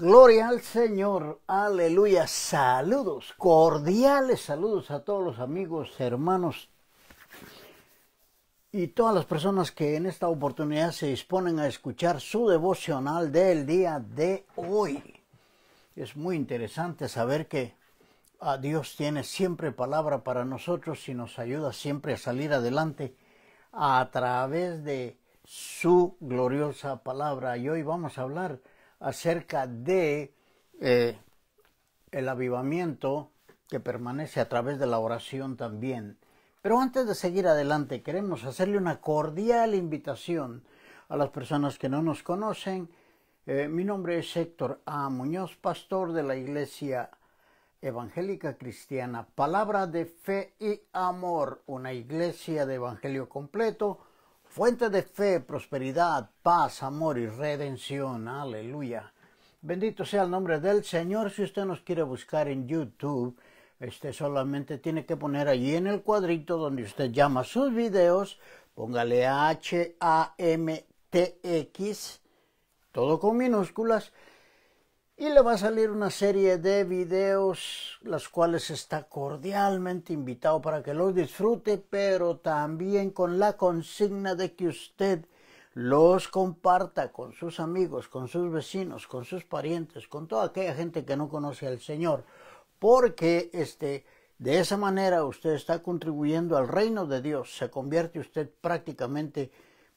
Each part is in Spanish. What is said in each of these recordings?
Gloria al Señor, aleluya. Saludos, cordiales saludos a todos los amigos, hermanos y todas las personas que en esta oportunidad se disponen a escuchar su devocional del día de hoy. Es muy interesante saber que ah, Dios tiene siempre palabra para nosotros y nos ayuda siempre a salir adelante a través de su gloriosa palabra. Y hoy vamos a hablar acerca de eh. el avivamiento que permanece a través de la oración también. Pero antes de seguir adelante, queremos hacerle una cordial invitación a las personas que no nos conocen. Eh, mi nombre es Héctor A. Muñoz, pastor de la Iglesia Evangélica Cristiana, Palabra de Fe y Amor, una iglesia de Evangelio completo fuente de fe, prosperidad, paz, amor y redención. Aleluya. Bendito sea el nombre del Señor. Si usted nos quiere buscar en YouTube, este solamente tiene que poner allí en el cuadrito donde usted llama sus videos, póngale H A M T X todo con minúsculas y le va a salir una serie de videos, las cuales está cordialmente invitado para que los disfrute, pero también con la consigna de que usted los comparta con sus amigos, con sus vecinos, con sus parientes, con toda aquella gente que no conoce al Señor, porque este de esa manera usted está contribuyendo al reino de Dios, se convierte usted prácticamente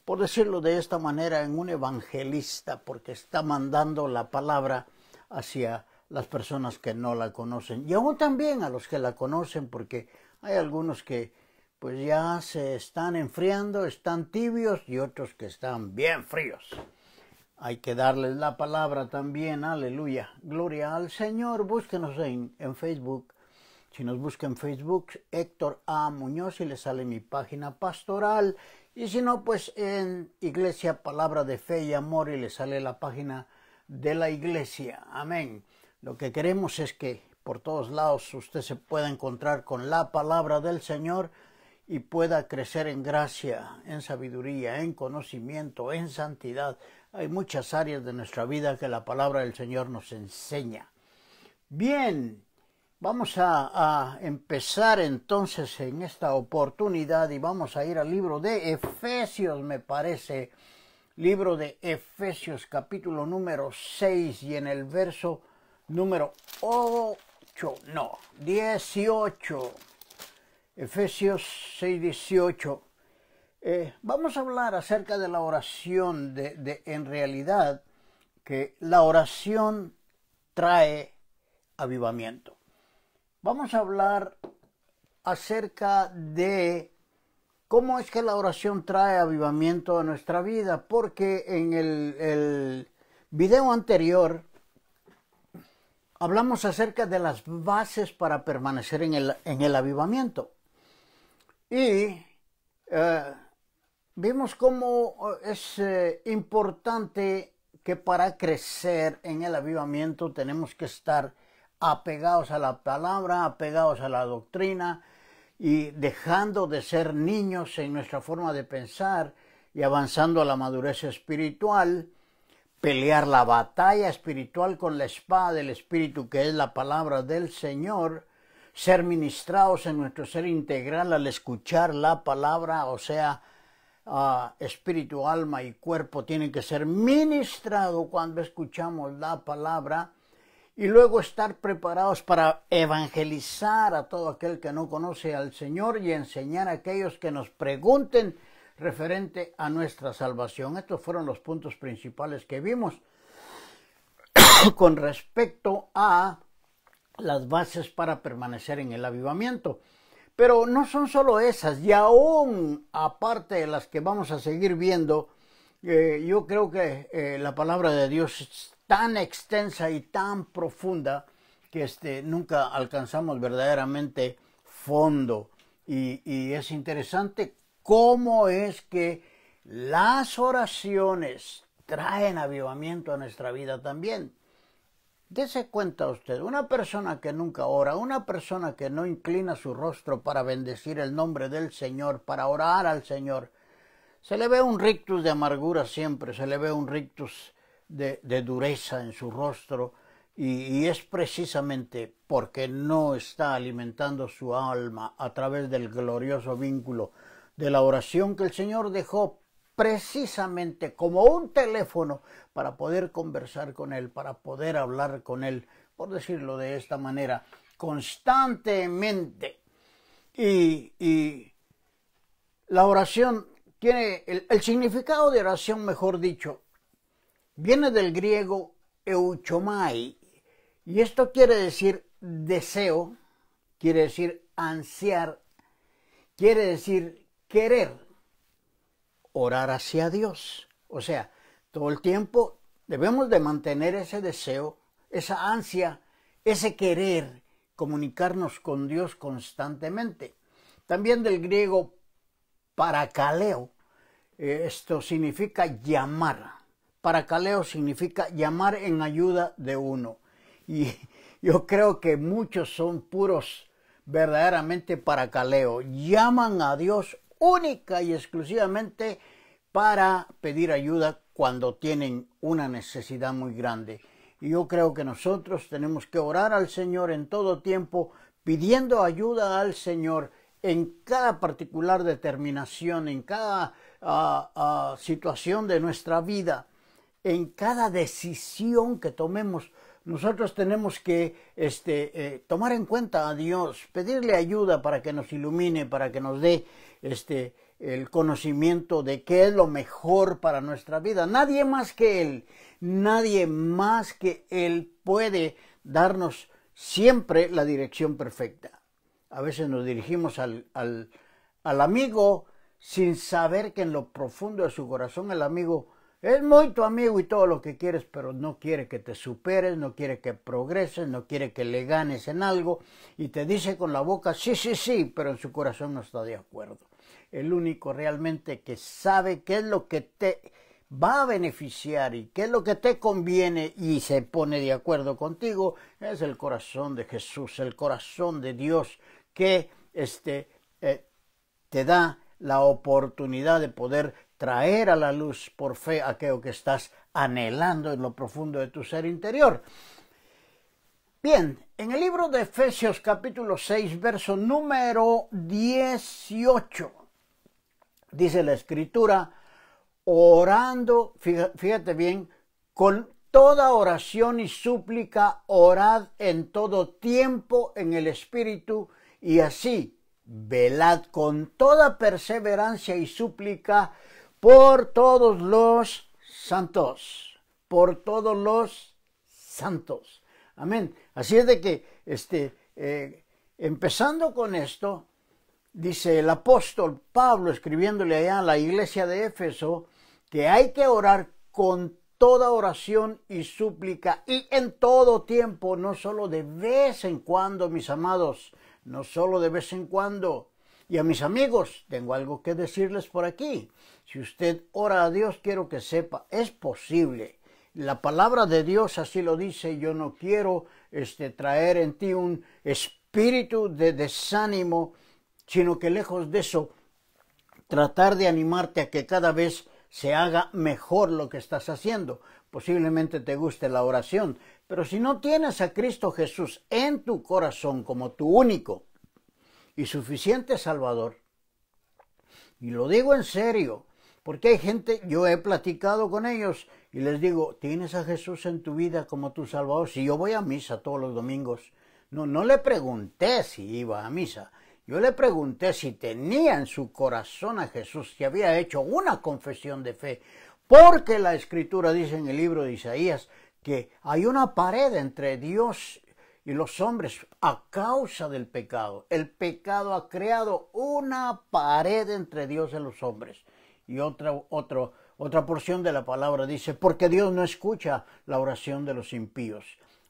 por decirlo de esta manera en un evangelista porque está mandando la palabra hacia las personas que no la conocen y aún también a los que la conocen porque hay algunos que pues ya se están enfriando, están tibios y otros que están bien fríos. Hay que darles la palabra también, aleluya. Gloria al Señor, búsquenos en, Facebook. Si nos buscan en Facebook, Héctor A. Muñoz y le sale mi página pastoral. Y si no, pues en Iglesia Palabra de Fe y Amor y le sale la página de la iglesia. Amén. Lo que queremos es que por todos lados usted se pueda encontrar con la palabra del Señor y pueda crecer en gracia, en sabiduría, en conocimiento, en santidad. Hay muchas áreas de nuestra vida que la palabra del Señor nos enseña. Bien, vamos a, empezar entonces en esta oportunidad y vamos a ir al libro de Efesios, me parece libro de Efesios capítulo número 6 y en el verso número 8, no, 18. Efesios 6, 18. Eh, vamos a hablar acerca de la oración, de en realidad que la oración trae avivamiento. Vamos a hablar acerca de ¿Cómo es que la oración trae avivamiento a nuestra vida? Porque en el, video anterior hablamos acerca de las bases para permanecer en el, avivamiento. Y eh, vimos cómo eh, es eh, importante que para crecer en el avivamiento tenemos que estar apegados a la palabra, apegados a la doctrina, y dejando de ser niños en nuestra forma de pensar y avanzando a la madurez espiritual, pelear la batalla espiritual con la espada del Espíritu que es la palabra del Señor, ser ministrados en nuestro ser integral al escuchar la palabra, o sea, ah, espíritu, alma y cuerpo tienen que ser ministrados cuando escuchamos la palabra y luego estar preparados para evangelizar a todo aquel que no conoce al Señor y enseñar a aquellos que nos pregunten referente a nuestra salvación. Estos fueron los puntos principales que vimos con respecto a las bases para permanecer en el avivamiento. Pero no son solo esas, y aún aparte de las que vamos a seguir viendo, eh, yo creo que eh, la palabra de Dios tan extensa y tan profunda que este, nunca alcanzamos verdaderamente fondo. Y, y es interesante cómo es que las oraciones traen avivamiento a nuestra vida también. Dese cuenta usted, una persona que nunca ora, una persona que no inclina su rostro para bendecir el nombre del Señor, para orar al Señor, se le ve un rictus de amargura siempre, se le ve un rictus de, dureza en su rostro y, es precisamente porque no está alimentando su alma a través del glorioso vínculo de la oración que el Señor dejó precisamente como un teléfono para poder conversar con Él, para poder hablar con Él, por decirlo de esta manera, constantemente. Y, la oración tiene el significado de oración, mejor dicho, Viene del griego euchomai y esto quiere decir deseo, quiere decir ansiar, quiere decir querer, orar hacia Dios. O sea, todo el tiempo debemos de mantener ese deseo, esa ansia, ese querer comunicarnos con Dios constantemente. También del griego paracaleo, eh, esto significa llamar, Paracaleo significa llamar en ayuda de uno. Y yo creo que muchos son puros verdaderamente paracaleo. Llaman a Dios única y exclusivamente para pedir ayuda cuando tienen una necesidad muy grande. Y yo creo que nosotros tenemos que orar al Señor en todo tiempo, pidiendo ayuda al Señor en cada particular determinación, en cada ah, ah, situación de nuestra vida en cada decisión que tomemos. Nosotros tenemos que este, eh, tomar en cuenta a Dios, pedirle ayuda para que nos ilumine, para que nos dé este, el conocimiento de qué es lo mejor para nuestra vida. Nadie más que Él, nadie más que Él puede darnos siempre la dirección perfecta. A veces nos dirigimos al amigo sin saber que en lo profundo de su corazón el amigo es muy tu amigo y todo lo que quieres, pero no quiere que te superes, no quiere que progreses, no quiere que le ganes en algo y te dice con la boca, sí, sí, sí, pero en su corazón no está de acuerdo. El único realmente que sabe qué es lo que te va a beneficiar y qué es lo que te conviene y se pone de acuerdo contigo es el corazón de Jesús, el corazón de Dios que este, eh, te da la oportunidad de poder traer a la luz por fe aquello que estás anhelando en lo profundo de tu ser interior. Bien, en el libro de Efesios capítulo 6, verso número 18, dice la escritura, orando, fíjate bien, con toda oración y súplica, orad en todo tiempo en el Espíritu y así, velad con toda perseverancia y súplica por todos los santos, por todos los santos. Amén. Así es de que, este, eh, empezando con esto, dice el apóstol Pablo escribiéndole allá a la iglesia de Éfeso que hay que orar con toda oración y súplica y en todo tiempo, no solo de vez en cuando, mis amados, no solo de vez en cuando. Y a mis amigos, tengo algo que decirles por aquí. Si usted ora a Dios, quiero que sepa, es posible. La palabra de Dios así lo dice, yo no quiero este, traer en ti un espíritu de desánimo, sino que lejos de eso, tratar de animarte a que cada vez se haga mejor lo que estás haciendo. Posiblemente te guste la oración, pero si no tienes a Cristo Jesús en tu corazón como tu único y suficiente Salvador, y lo digo en serio, porque hay gente, yo he platicado con ellos y les digo, tienes a Jesús en tu vida como tu Salvador. Si yo voy a misa todos los domingos, no, no le pregunté si iba a misa. Yo le pregunté si tenía en su corazón a Jesús, si había hecho una confesión de fe. Porque la escritura dice en el libro de Isaías que hay una pared entre Dios y los hombres a causa del pecado. El pecado ha creado una pared entre Dios y los hombres. Y otra, otra porción de la palabra dice, porque Dios no escucha la oración de los impíos.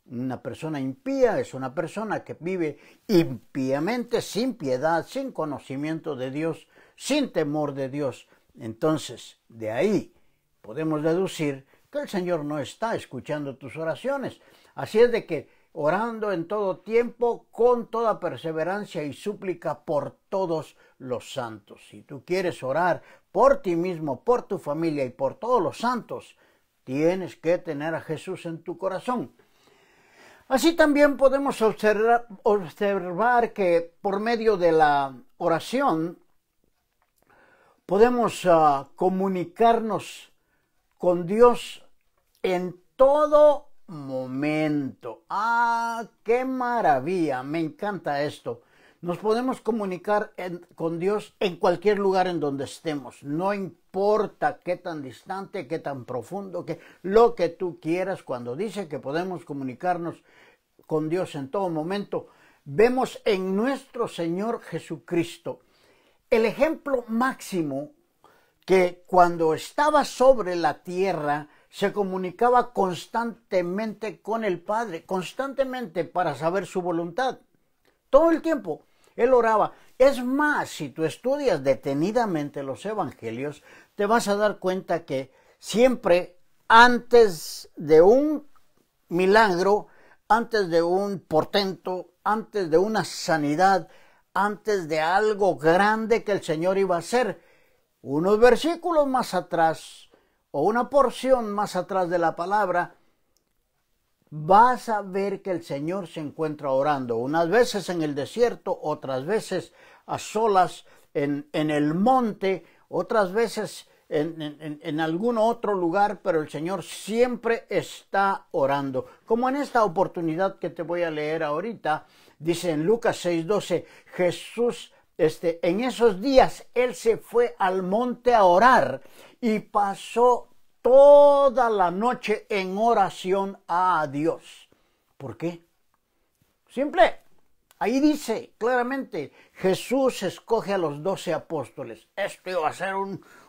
Una persona impía es una persona que vive impíamente, sin piedad, sin conocimiento de Dios, sin temor de Dios. Entonces, de ahí podemos deducir que el Señor no está escuchando tus oraciones. Así es de que orando en todo tiempo, con toda perseverancia y súplica por todos los santos. Si tú quieres orar por ti mismo, por tu familia y por todos los santos, tienes que tener a Jesús en tu corazón. Así también podemos observar, que por medio de la oración podemos ah, comunicarnos con Dios en todo momento. ¡Ah, qué maravilla! Me encanta esto. Nos podemos comunicar con Dios en cualquier lugar en donde estemos. No importa qué tan distante, qué tan profundo, que lo que tú quieras. Cuando dice que podemos comunicarnos con Dios en todo momento, vemos en nuestro Señor Jesucristo el ejemplo máximo que cuando estaba sobre la tierra, se comunicaba constantemente con el Padre, constantemente para saber su voluntad. Todo el tiempo él oraba. Es más, si tú estudias detenidamente los evangelios, te vas a dar cuenta que siempre antes de un milagro, antes de un portento, antes de una sanidad, antes de algo grande que el Señor iba a hacer, unos versículos más atrás, o una porción más atrás de la palabra, vas a ver que el Señor se encuentra orando, unas veces en el desierto, otras veces a solas en, el monte, otras veces en, en, algún otro lugar, pero el Señor siempre está orando. Como en esta oportunidad que te voy a leer ahorita, dice en Lucas 6:12, Jesús este, en esos días él se fue al monte a orar y pasó toda la noche en oración a Dios. ¿Por qué? Simple. Ahí dice claramente, Jesús escoge a los doce apóstoles. Esto iba a ser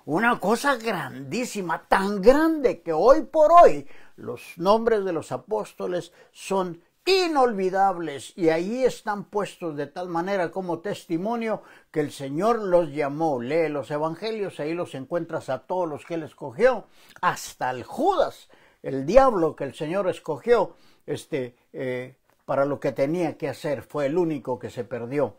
una cosa grandísima, tan grande que hoy por hoy los nombres de los apóstoles son inolvidables y ahí están puestos de tal manera como testimonio que el Señor los llamó. Lee los evangelios, ahí los encuentras a todos los que él escogió, hasta el Judas, el diablo que el Señor escogió, este, eh, para lo que tenía que hacer, fue el único que se perdió.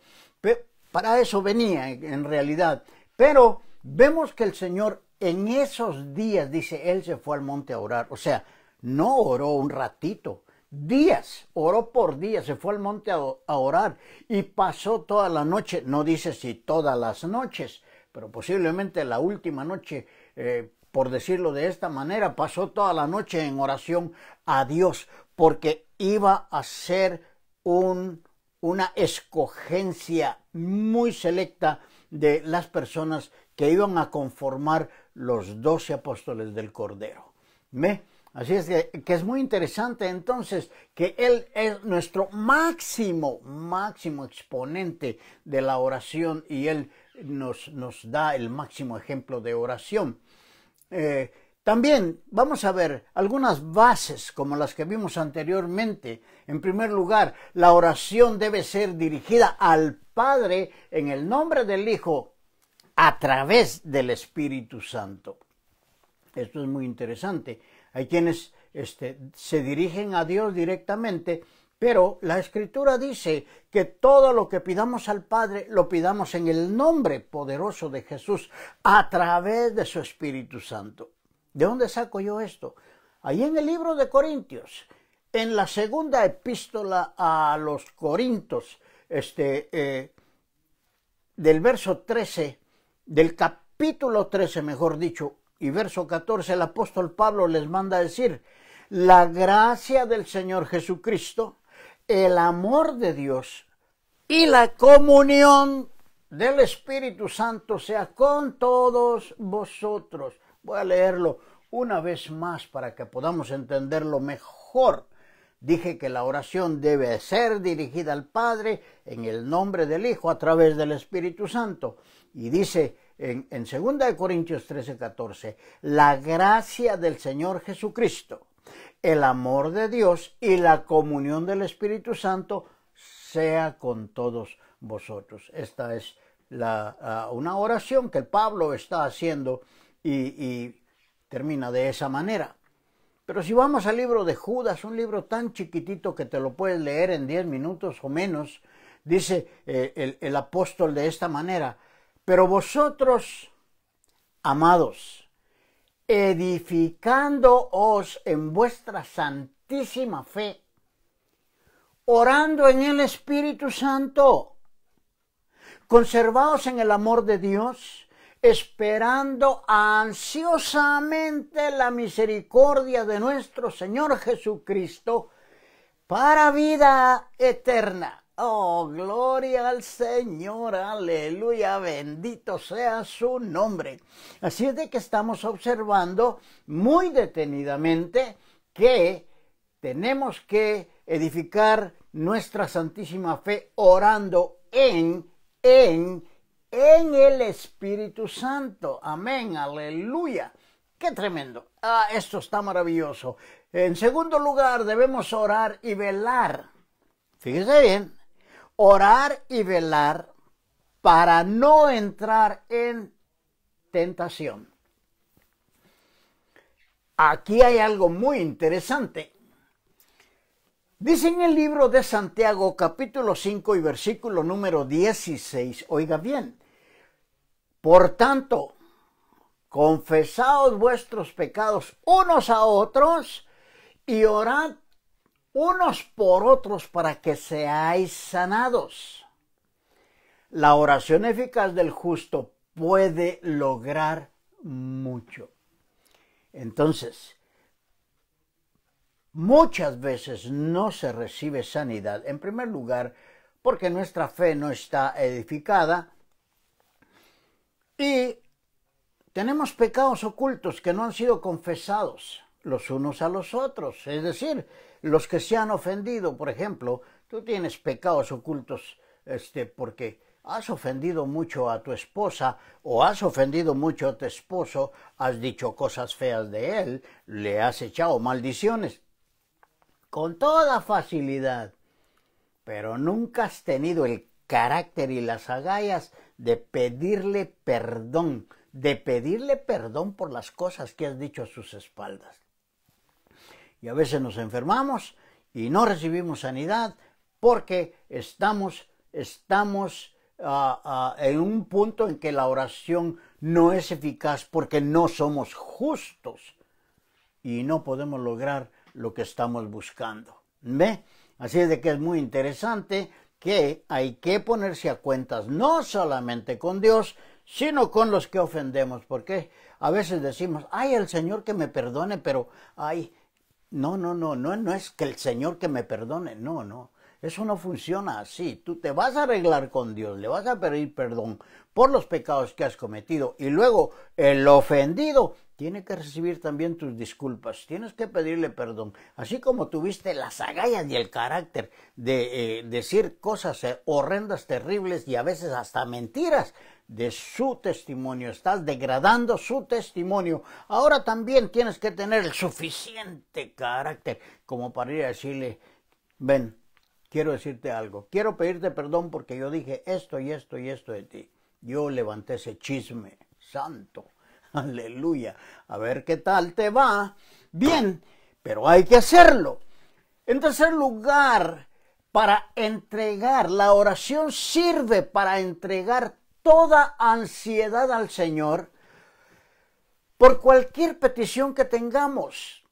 para eso venía en realidad, pero vemos que el Señor en esos días, dice, él se fue al monte a orar, o sea, no oró un ratito, días, oró por días, se fue al monte a, orar y pasó toda la noche, no dice si todas las noches, pero posiblemente la última noche, eh, por decirlo de esta manera, pasó toda la noche en oración a Dios, porque iba a ser un, una escogencia muy selecta de las personas que iban a conformar los doce apóstoles del Cordero. ¿Me? Así es que, es muy interesante entonces que Él es nuestro máximo, máximo exponente de la oración y Él nos, da el máximo ejemplo de oración. Eh, también vamos a ver algunas bases como las que vimos anteriormente. En primer lugar, la oración debe ser dirigida al Padre en el nombre del Hijo a través del Espíritu Santo. Esto es muy interesante. Hay quienes este, se dirigen a Dios directamente, pero la escritura dice que todo lo que pidamos al Padre lo pidamos en el nombre poderoso de Jesús a través de su Espíritu Santo. ¿De dónde saco yo esto? Ahí en el libro de Corintios, en la segunda epístola a los Corintios, este, eh, del verso 13, del capítulo 13, mejor dicho, y verso 14 el apóstol Pablo les manda a decir, la gracia del Señor Jesucristo, el amor de Dios y la comunión del Espíritu Santo sea con todos vosotros. Voy a leerlo una vez más para que podamos entenderlo mejor. Dije que la oración debe ser dirigida al Padre en el nombre del Hijo a través del Espíritu Santo. Y dice, en, 2 Corintios 13, 14, la gracia del Señor Jesucristo, el amor de Dios y la comunión del Espíritu Santo sea con todos vosotros. Esta es la, ah, una oración que Pablo está haciendo y, termina de esa manera. Pero si vamos al libro de Judas, un libro tan chiquitito que te lo puedes leer en 10 minutos o menos, dice eh, el, el apóstol de esta manera, pero vosotros, amados, edificándoos en vuestra santísima fe, orando en el Espíritu Santo, conservaos en el amor de Dios, esperando ansiosamente la misericordia de nuestro Señor Jesucristo para vida eterna. Oh, gloria al Señor, aleluya, bendito sea su nombre. Así es de que estamos observando muy detenidamente que tenemos que edificar nuestra santísima fe orando en, en, en el Espíritu Santo. Amén, aleluya. Qué tremendo. Ah, esto está maravilloso. En segundo lugar, debemos orar y velar. Fíjese bien, orar y velar para no entrar en tentación. Aquí hay algo muy interesante. Dice en el libro de Santiago capítulo 5 y versículo número 16, oiga bien, por tanto, confesaos vuestros pecados unos a otros y orad unos por otros para que seáis sanados. La oración eficaz del justo puede lograr mucho. Entonces, muchas veces no se recibe sanidad. En primer lugar, porque nuestra fe no está edificada y tenemos pecados ocultos que no han sido confesados los unos a los otros. Es decir, los que se han ofendido, por ejemplo, tú tienes pecados ocultos este, porque has ofendido mucho a tu esposa o has ofendido mucho a tu esposo, has dicho cosas feas de él, le has echado maldiciones. Con toda facilidad. Pero nunca has tenido el carácter y las agallas de pedirle perdón, de pedirle perdón por las cosas que has dicho a sus espaldas y a veces nos enfermamos y no recibimos sanidad porque estamos, estamos ah, ah, en un punto en que la oración no es eficaz porque no somos justos y no podemos lograr lo que estamos buscando. ¿Ve? Así es de que es muy interesante que hay que ponerse a cuentas no solamente con Dios, sino con los que ofendemos, porque a veces decimos, ay, el Señor que me perdone, pero, ay, no, no, no, no, no es que el Señor que me perdone, no, no. Eso no funciona así. Tú te vas a arreglar con Dios, le vas a pedir perdón por los pecados que has cometido y luego el ofendido tiene que recibir también tus disculpas, tienes que pedirle perdón. Así como tuviste las agallas y el carácter de eh, decir cosas eh, horrendas, terribles y a veces hasta mentiras, de su testimonio, estás degradando su testimonio. Ahora también tienes que tener el suficiente carácter como para ir a decirle, ven, quiero decirte algo, quiero pedirte perdón porque yo dije esto y esto y esto de ti. Yo levanté ese chisme, santo, aleluya. A ver qué tal te va. Bien, pero hay que hacerlo. En tercer lugar, para entregar, la oración sirve para entregar toda ansiedad al Señor por cualquier petición que tengamos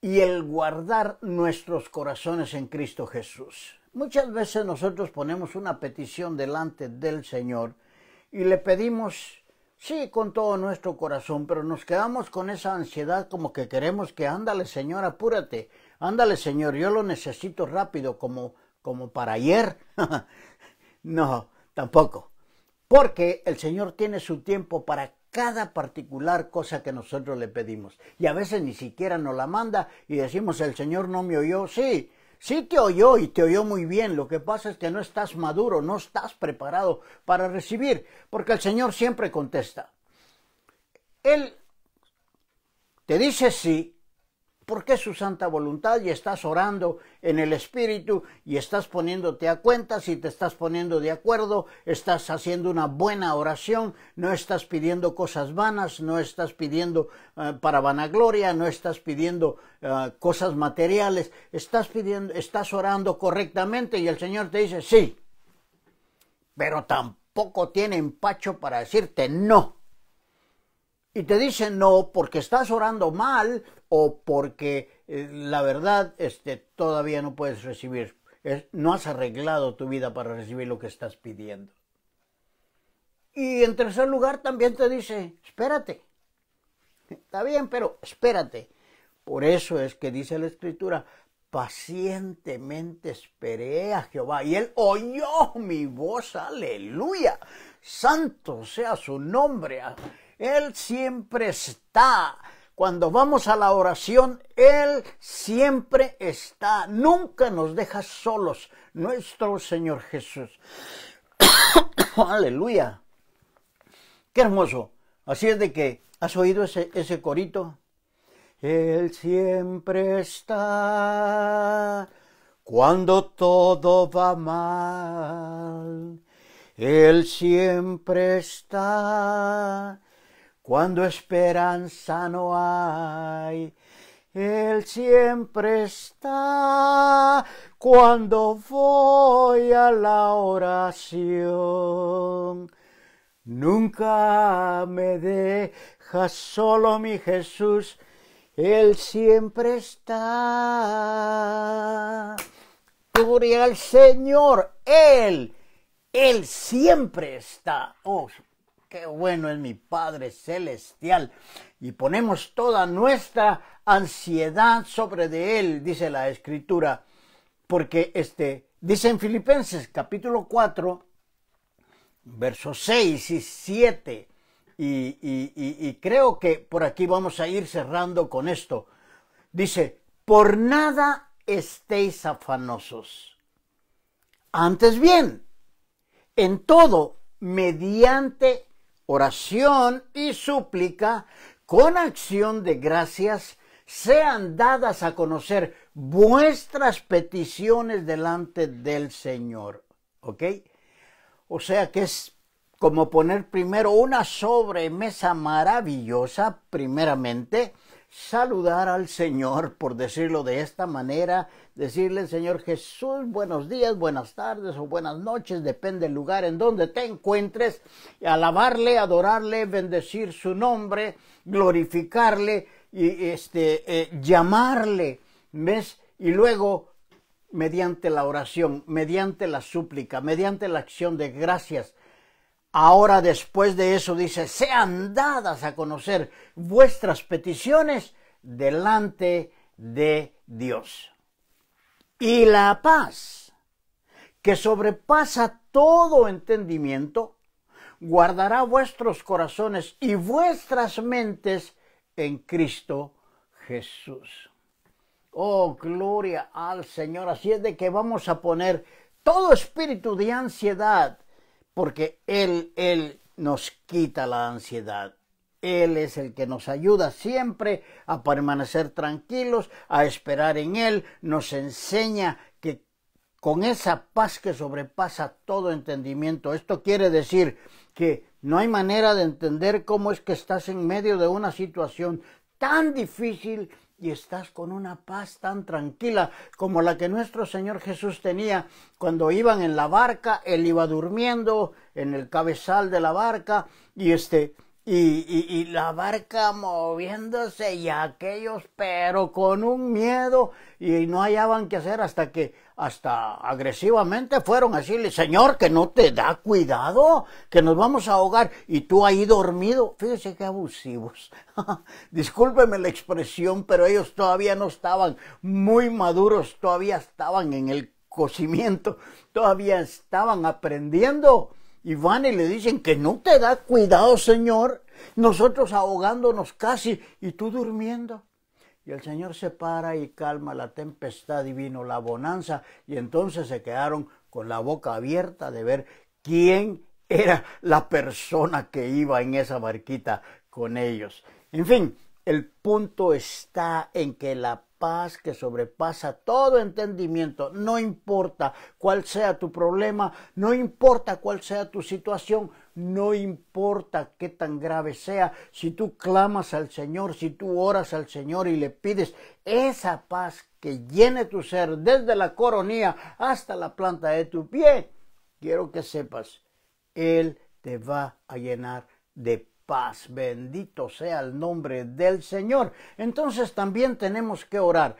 y el guardar nuestros corazones en Cristo Jesús. Muchas veces nosotros ponemos una petición delante del Señor y le pedimos, sí, con todo nuestro corazón, pero nos quedamos con esa ansiedad como que queremos que ándale Señor, apúrate, ándale Señor, yo lo necesito rápido como, como para ayer. no, tampoco. Porque el Señor tiene su tiempo para cada particular cosa que nosotros le pedimos. Y a veces ni siquiera nos la manda y decimos, el Señor no me oyó. Sí, sí te oyó y te oyó muy bien. Lo que pasa es que no estás maduro, no estás preparado para recibir, porque el Señor siempre contesta. Él te dice sí porque es su santa voluntad y estás orando en el Espíritu y estás poniéndote a cuentas y te estás poniendo de acuerdo, estás haciendo una buena oración, no estás pidiendo cosas vanas, no estás pidiendo eh, para vanagloria, no estás pidiendo eh, cosas materiales, estás pidiendo, estás orando correctamente y el Señor te dice sí, pero tampoco tiene empacho para decirte no y te dice, no porque estás orando mal o porque eh, la verdad este, todavía no puedes recibir, no has arreglado tu vida para recibir lo que estás pidiendo. Y en tercer lugar también te dice, espérate. Está bien, pero espérate. Por eso es que dice la escritura, pacientemente esperé a Jehová y él oyó mi voz, aleluya. Santo sea su nombre. Él siempre está. Cuando vamos a la oración, Él siempre está. Nunca nos deja solos. Nuestro Señor Jesús. Aleluya. Qué hermoso. Así es de que, ¿has oído ese, ese corito? Él siempre está cuando todo va mal. Él siempre está cuando esperanza no hay, Él siempre está. Cuando voy a la oración, nunca me deja solo mi Jesús. Él siempre está. Gloria al Señor. Él, Él siempre está qué bueno es mi Padre Celestial. Y ponemos toda nuestra ansiedad sobre de Él, dice la Escritura, porque este, dice en Filipenses capítulo 4, versos 6 y 7, y, y creo que por aquí vamos a ir cerrando con esto. Dice, por nada estéis afanosos. Antes bien, en todo, mediante oración y súplica con acción de gracias sean dadas a conocer vuestras peticiones delante del Señor. ¿Ok? O sea que es como poner primero una sobremesa maravillosa, primeramente, saludar al Señor, por decirlo de esta manera, decirle Señor Jesús, buenos días, buenas tardes o buenas noches, depende del lugar en donde te encuentres, alabarle, adorarle, bendecir su nombre, glorificarle y este, eh, llamarle, ¿ves? Y luego mediante la oración, mediante la súplica, mediante la acción de gracias, Ahora después de eso dice, sean dadas a conocer vuestras peticiones delante de Dios. Y la paz, que sobrepasa todo entendimiento, guardará vuestros corazones y vuestras mentes en Cristo Jesús. Oh, gloria al Señor. Así es de que vamos a poner todo espíritu de ansiedad porque Él, Él nos quita la ansiedad. Él es el que nos ayuda siempre a permanecer tranquilos, a esperar en Él, nos enseña que con esa paz que sobrepasa todo entendimiento. Esto quiere decir que no hay manera de entender cómo es que estás en medio de una situación tan difícil y estás con una paz tan tranquila como la que nuestro Señor Jesús tenía cuando iban en la barca, él iba durmiendo en el cabezal de la barca y este y, y, la barca moviéndose y aquellos pero con un miedo y no hallaban qué hacer hasta que hasta agresivamente fueron a decirle, Señor, que no te da cuidado, que nos vamos a ahogar, y tú ahí dormido. Fíjese qué abusivos. Discúlpeme la expresión, pero ellos todavía no estaban muy maduros, todavía estaban en el cocimiento, todavía estaban aprendiendo. Y van y le dicen que no te da cuidado, Señor. Nosotros ahogándonos casi y tú durmiendo. Y el Señor se para y calma la tempestad divino, la bonanza, y entonces se quedaron con la boca abierta de ver quién era la persona que iba en esa barquita con ellos. En fin, el punto está en que la paz que sobrepasa todo entendimiento, no importa cuál sea tu problema, no importa cuál sea tu situación, no importa qué tan grave sea, si tú clamas al Señor, si tú oras al Señor y le pides esa paz que llene tu ser desde la coronilla hasta la planta de tu pie, quiero que sepas, Él te va a llenar de paz. Bendito sea el nombre del Señor. Entonces también tenemos que orar.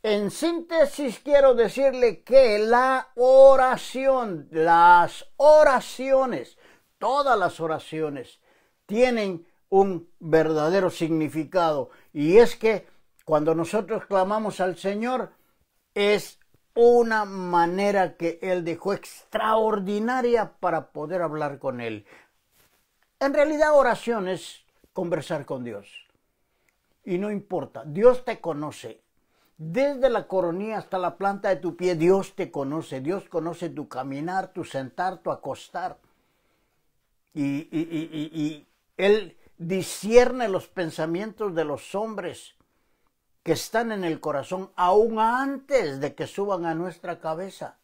En síntesis quiero decirle que la oración, las oraciones todas las oraciones tienen un verdadero significado y es que cuando nosotros clamamos al Señor es una manera que Él dejó extraordinaria para poder hablar con Él. En realidad oración es conversar con Dios. Y no importa, Dios te conoce. Desde la coronilla hasta la planta de tu pie, Dios te conoce. Dios conoce tu caminar, tu sentar, tu acostar y, Él discierne los pensamientos de los hombres que están en el corazón aún antes de que suban a nuestra cabeza.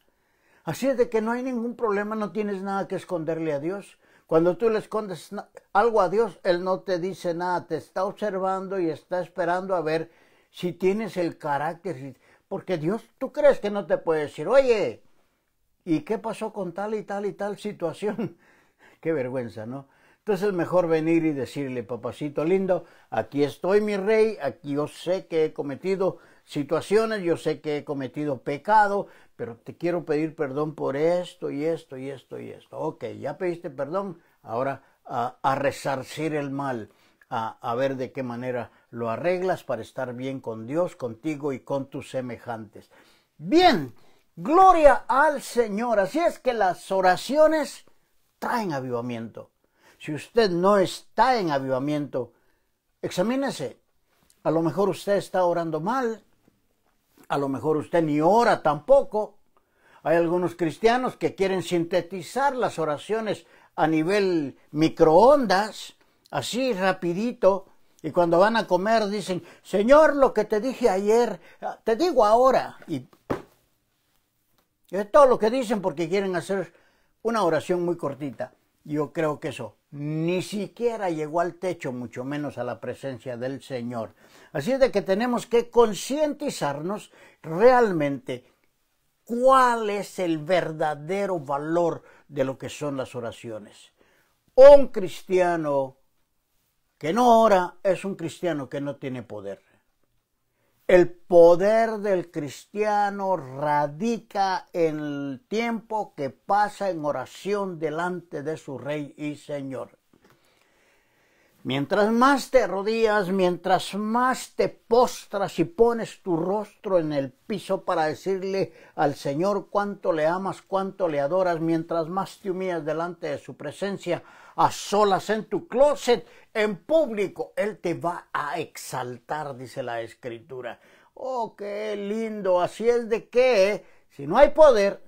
Así es de que no hay ningún problema, no tienes nada que esconderle a Dios. Cuando tú le escondes algo a Dios, Él no te dice nada, te está observando y está esperando a ver si tienes el carácter. Porque Dios, tú crees que no te puede decir, oye, ¿y qué pasó con tal y tal y tal situación? qué vergüenza, ¿no? Entonces es mejor venir y decirle, papacito lindo, aquí estoy mi rey, aquí yo sé que he cometido situaciones, yo sé que he cometido pecado, pero te quiero pedir perdón por esto y esto y esto y esto. Ok, ya pediste perdón, ahora a, resarcir el mal, a ver de qué manera lo arreglas para estar bien con Dios, contigo y con tus semejantes. Bien, gloria al Señor. Así es que las oraciones en avivamiento. Si usted no está en avivamiento, examínese. A lo mejor usted está orando mal, a lo mejor usted ni ora tampoco. Hay algunos cristianos que quieren sintetizar las oraciones a nivel microondas, así rapidito, y cuando van a comer dicen, Señor, lo que te dije ayer, te digo ahora. Y es todo lo que dicen porque quieren hacer una oración muy cortita. Yo creo que eso ni siquiera llegó al techo, mucho menos a la presencia del Señor. Así es de que tenemos que concientizarnos realmente cuál es el verdadero valor de lo que son las oraciones. Un cristiano que no ora es un cristiano que no tiene poder. El poder del cristiano radica en el tiempo que pasa en oración delante de su Rey y Señor. Mientras más te rodillas, mientras más te postras y pones tu rostro en el piso para decirle al Señor cuánto le amas, cuánto le adoras, mientras más te humillas delante de su presencia, a solas en tu closet, en público, Él te va a exaltar, dice la Escritura. Oh, qué lindo. Así es de que, si no hay poder,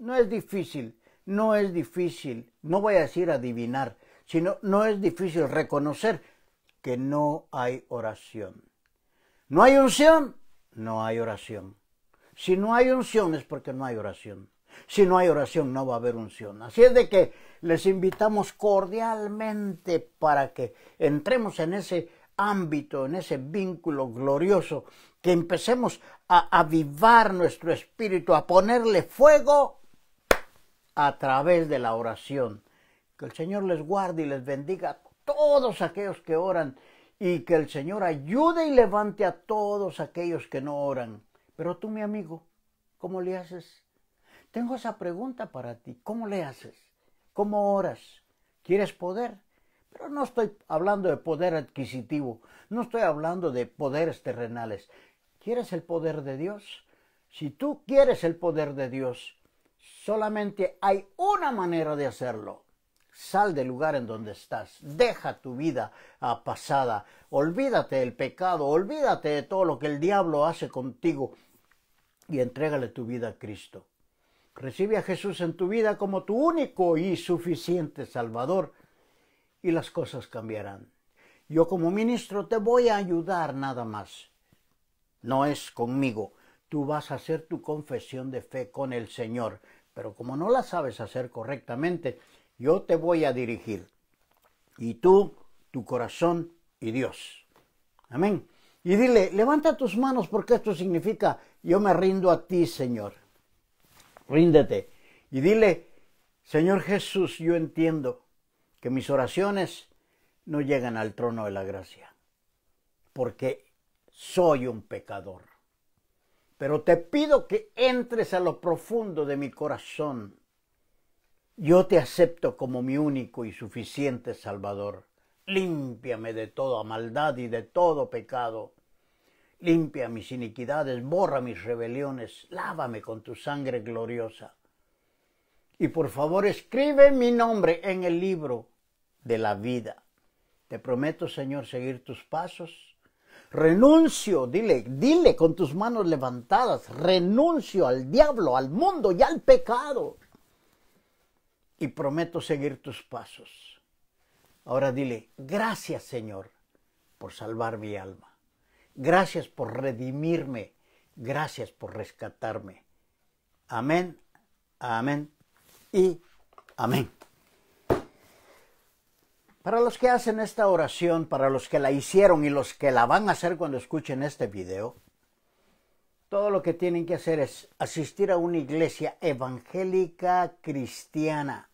no es difícil, no es difícil, no voy a decir adivinar sino no es difícil reconocer que no hay oración. ¿No hay unción? No hay oración. Si no hay unción es porque no hay oración. Si no hay oración no va a haber unción. Así es de que les invitamos cordialmente para que entremos en ese ámbito, en ese vínculo glorioso, que empecemos a avivar nuestro espíritu, a ponerle fuego a través de la oración. Que el Señor les guarde y les bendiga a todos aquellos que oran y que el Señor ayude y levante a todos aquellos que no oran. Pero tú, mi amigo, ¿cómo le haces? Tengo esa pregunta para ti. ¿Cómo le haces? ¿Cómo oras? ¿Quieres poder? Pero no estoy hablando de poder adquisitivo, no estoy hablando de poderes terrenales. ¿Quieres el poder de Dios? Si tú quieres el poder de Dios, solamente hay una manera de hacerlo Sal del lugar en donde estás. Deja tu vida a pasada. Olvídate del pecado. Olvídate de todo lo que el diablo hace contigo. Y entrégale tu vida a Cristo. Recibe a Jesús en tu vida como tu único y suficiente Salvador. Y las cosas cambiarán. Yo como ministro te voy a ayudar nada más. No es conmigo. Tú vas a hacer tu confesión de fe con el Señor. Pero como no la sabes hacer correctamente, yo te voy a dirigir. Y tú, tu corazón y Dios. Amén. Y dile, levanta tus manos porque esto significa, yo me rindo a ti, Señor. Ríndete. Y dile, Señor Jesús, yo entiendo que mis oraciones no llegan al trono de la gracia, porque soy un pecador. Pero te pido que entres a lo profundo de mi corazón yo te acepto como mi único y suficiente Salvador. Límpiame de toda maldad y de todo pecado. Limpia mis iniquidades, borra mis rebeliones, lávame con tu sangre gloriosa. Y por favor escribe mi nombre en el libro de la vida. Te prometo, Señor, seguir tus pasos. Renuncio, dile, dile con tus manos levantadas, renuncio al diablo, al mundo y al pecado y prometo seguir tus pasos. Ahora dile, gracias Señor por salvar mi alma. Gracias por redimirme. Gracias por rescatarme. Amén, amén y amén. Para los que hacen esta oración, para los que la hicieron y los que la van a hacer cuando escuchen este video, todo lo que tienen que hacer es asistir a una iglesia evangélica cristiana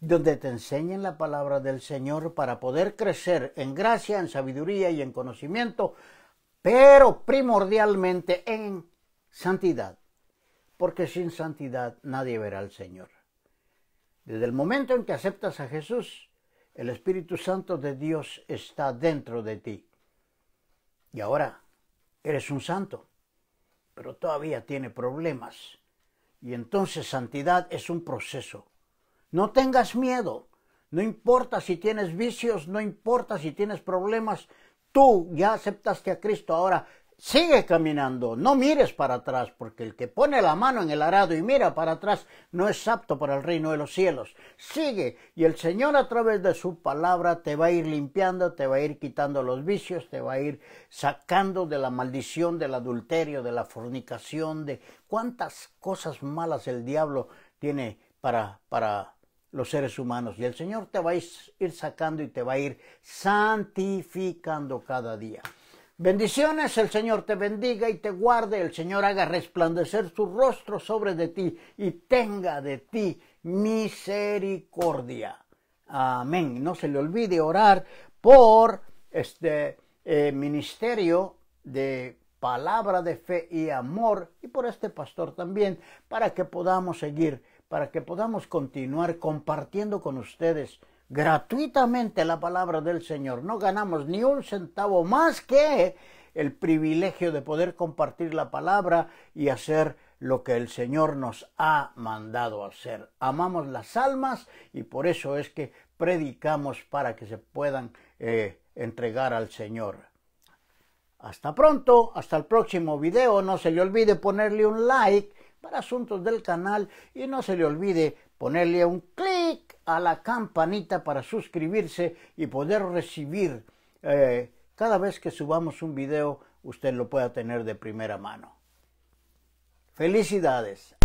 donde te enseñen la palabra del Señor para poder crecer en gracia, en sabiduría y en conocimiento, pero primordialmente en santidad, porque sin santidad nadie verá al Señor. Desde el momento en que aceptas a Jesús, el Espíritu Santo de Dios está dentro de ti. Y ahora eres un santo, pero todavía tiene problemas. Y entonces santidad es un proceso. No tengas miedo. No importa si tienes vicios, no importa si tienes problemas. Tú ya aceptaste a Cristo. Ahora sigue caminando. No mires para atrás, porque el que pone la mano en el arado y mira para atrás no es apto para el reino de los cielos. Sigue. Y el Señor a través de su palabra te va a ir limpiando, te va a ir quitando los vicios, te va a ir sacando de la maldición, del adulterio, de la fornicación, de cuántas cosas malas el diablo tiene para... para los seres humanos. Y el Señor te va a ir sacando y te va a ir santificando cada día. Bendiciones, el Señor te bendiga y te guarde, el Señor haga resplandecer su rostro sobre de ti y tenga de ti misericordia. Amén. No se le olvide orar por este eh, ministerio de palabra de fe y amor y por este pastor también para que podamos seguir para que podamos continuar compartiendo con ustedes gratuitamente la palabra del Señor. No ganamos ni un centavo más que el privilegio de poder compartir la palabra y hacer lo que el Señor nos ha mandado hacer. Amamos las almas y por eso es que predicamos para que se puedan eh, entregar al Señor. Hasta pronto, hasta el próximo video. No se le olvide ponerle un like para asuntos del canal y no se le olvide ponerle un clic a la campanita para suscribirse y poder recibir eh, cada vez que subamos un video usted lo pueda tener de primera mano. Felicidades.